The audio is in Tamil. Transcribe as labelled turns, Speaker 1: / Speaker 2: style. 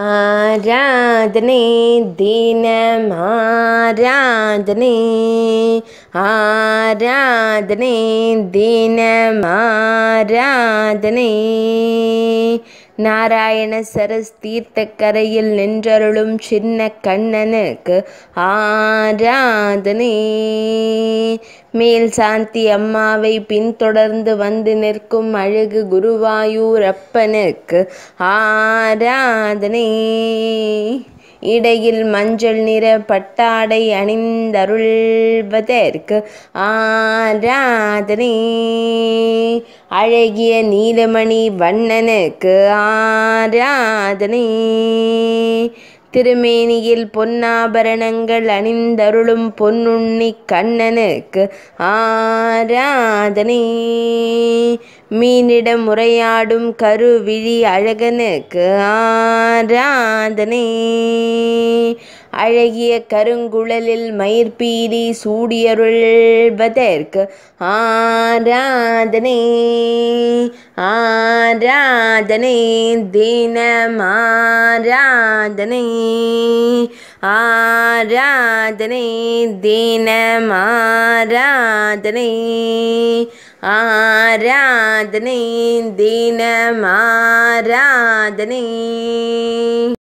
Speaker 1: ஆராதனை ஆராதனை ஆராதனை ആരാധനേ ஆராதனை நாராயண சரஸ் தீர்த்த கரையில் நின்றருளும் சின்ன கண்ணனுக்கு ஆராதனை மேல் சாந்தி அம்மாவை பின்தொடர்ந்து வந்து நிற்கும் அழகு குருவாயூரப்பனுக்கு ஆராதனை இடையில் மஞ்சள் நிற பட்டாடை அணிந்தருள்வதற்கு ஆராதனை அழகிய நீலமணி வண்ணனுக்கு ஆராதனை திருமேனியில் பொன்னாபரணங்கள் அணிந்தருளும் பொன்னுண்ணி கண்ணனுக்கு ஆராதனை மீனிடம் உரையாடும் கருவிழி அழகனுக்கு ஆராதனை அழகிய கருங்குழலில் மயிர்பீலி சூடியருள்வதற்கு ஆராதனை ஆராதனை தீனமாராதனை ஆராதனை தீனமாராதனை ஆராதனை தீனமாராதனை